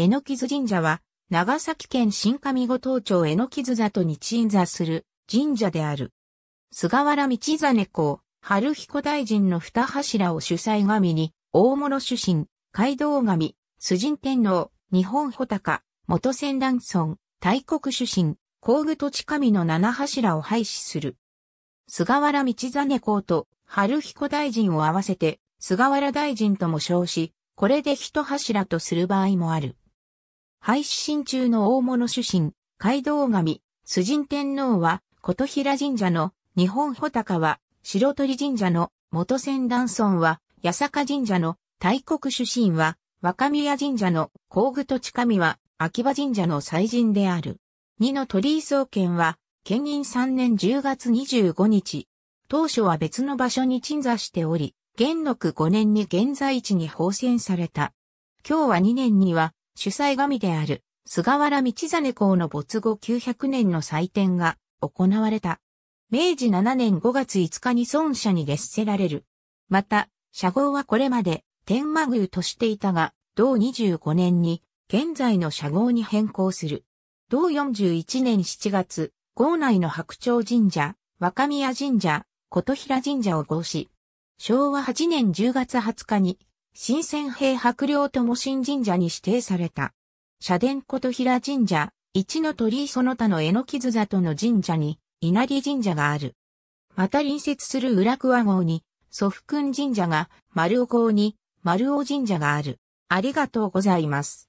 えのきず神社は、長崎県新上五島町えのきず里に鎮座する神社である。菅原道真公、春彦大臣の二柱を主催神に、大物主神、街道神、主神天皇、日本穂高、元仙乱村、大国主神、工具土地神の七柱を廃止する。菅原道真公と春彦大臣を合わせて、菅原大臣とも称し、これで一柱とする場合もある。廃止心中の大物主神、街道神、須神天皇は、琴平神社の日本穂高は、白鳥神社の元仙断村は、八坂神社の大国主神は、若宮神社の工具土地神は、秋葉神社の祭神である。二の鳥居総研は、県民3年10月25日、当初は別の場所に鎮座しており、元禄5年に現在地に放仙された。今日は2年には、主催神である菅原道真公の没後900年の祭典が行われた。明治7年5月5日に孫社に列せられる。また、社号はこれまで天満宮としていたが、同25年に現在の社号に変更する。同41年7月、郷内の白鳥神社、若宮神社、琴平神社を合し、昭和8年10月20日に新鮮兵白陵とも新神社に指定された。社殿琴平神社、一の鳥居その他の榎傷里の神社に、稲荷神社がある。また隣接する浦桑郷に、祖父君神社が、丸尾郷に、丸尾神社がある。ありがとうございます。